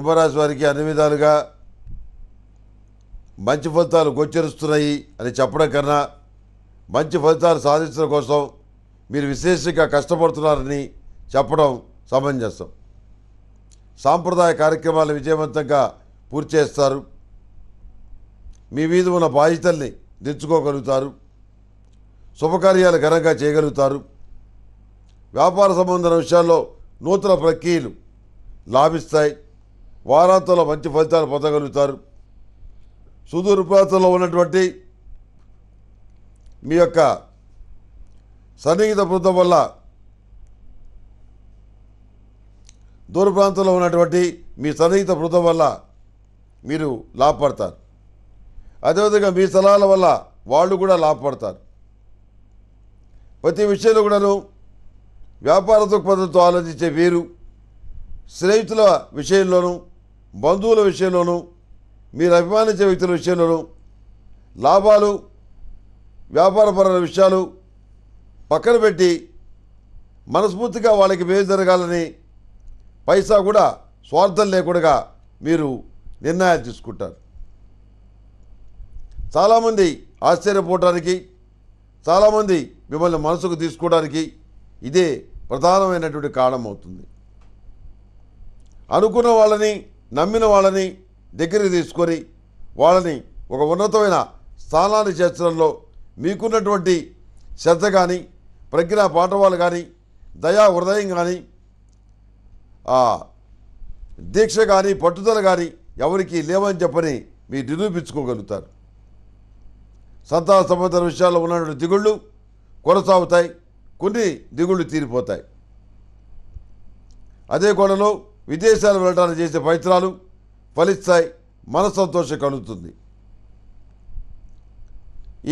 కుంభరాశి వారికి అన్ని విధాలుగా మంచి ఫలితాలు గోచరిస్తున్నాయి అని చెప్పడం కన్నా మంచి ఫలితాలు సాధించడం కోసం మీరు విశేషంగా కష్టపడుతున్నారని చెప్పడం సమంజసం సాంప్రదాయ కార్యక్రమాలు విజయవంతంగా పూర్తి చేస్తారు మీ మీద ఉన్న బాధ్యతల్ని దించుకోగలుగుతారు శుభకార్యాలు ఘనంగా చేయగలుగుతారు వ్యాపార సంబంధమైన విషయాల్లో నూతన ప్రక్రియలు లాభిస్తాయి వారాంతంలో మంచి ఫలితాలు పొందగలుగుతారు సుదూర ప్రాంతంలో ఉన్నటువంటి మీ యొక్క సన్నిహిత బృందం వల్ల దూర ప్రాంతంలో ఉన్నటువంటి మీ సన్నిహిత బృందం వల్ల మీరు లాభపడతారు అదేవిధంగా మీ స్థలాల వల్ల వాళ్ళు కూడా లాభపడతారు ప్రతి విషయంలో కూడాను వ్యాపార దృక్పథంతో ఆలోచించే వీరు స్నేహితుల విషయంలోనూ బంధువుల విషయంలోనూ మీరు అభిమానించే వ్యక్తుల విషయంలోనూ లాభాలు వ్యాపారపరమైన విషయాలు పక్కన పెట్టి మనస్ఫూర్తిగా వాళ్ళకి మేలు జరగాలని పైసా కూడా స్వార్థం లేకుండా మీరు నిర్ణయాలు తీసుకుంటారు చాలామంది ఆశ్చర్యపోవటానికి చాలామంది మిమ్మల్ని మనసుకు తీసుకోవడానికి ఇదే ప్రధానమైనటువంటి కారణం అవుతుంది అనుకున్న వాళ్ళని నమ్మిన వాళ్ళని దగ్గరికి తీసుకొని వాళ్ళని ఒక ఉన్నతమైన స్థానాన్ని చేర్చడంలో మీకున్నటువంటి శ్రద్ధ కానీ ప్రజ్ఞ పాఠవాలు కానీ దయా హృదయం కానీ దీక్ష కానీ పట్టుదల కానీ ఎవరికి లేవని చెప్పని మీరు నిరూపించుకోగలుగుతారు సంతాన సంబంధాల విషయాల్లో ఉన్నటువంటి దిగుళ్ళు కొనసాగుతాయి కొన్ని దిగుళ్ళు తీరిపోతాయి అదే కోణలో విదేశాలు వెళ్ళడానికి చేసే ప్రయత్నాలు ఫలిస్తాయి మన సంతోషం కలుగుతుంది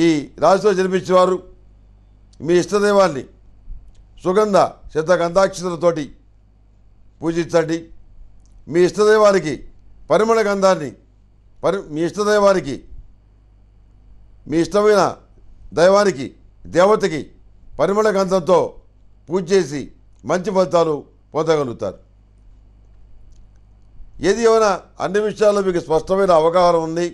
ఈ రాశిలో జన్మించేవారు మీ ఇష్టదైవాన్ని సుగంధ సిద్ధగంధాక్షతలతోటి పూజించండి మీ ఇష్టదైవానికి పరిమళ గంధాన్ని పరి మీ ఇష్టదైవానికి మీ ఇష్టమైన దైవానికి దేవతకి పరిమళ గంధంతో పూజ చేసి మంచి ఫలితాలు పొందగలుగుతారు ఏది ఏమైనా అన్ని విషయాల్లో మీకు స్పష్టమైన అవగాహన ఉంది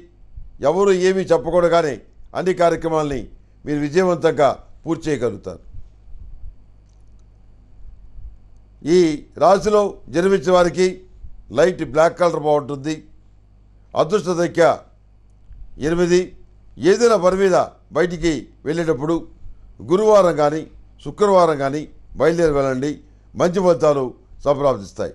ఎవరు ఏమీ చెప్పకూడదు కానీ అన్ని కార్యక్రమాల్ని మీరు విజయవంతంగా పూర్తి చేయగలుగుతారు ఈ రాశిలో జన్మించిన వారికి లైట్ బ్లాక్ కలర్ బాగుంటుంది అదృష్ట సంఖ్య ఎనిమిది ఏదైనా పని మీద బయటికి వెళ్ళేటప్పుడు గురువారం కానీ శుక్రవారం కానీ బయలుదేరి వెళ్ళండి మంచి ఫలితాలు సంప్రాప్తిస్తాయి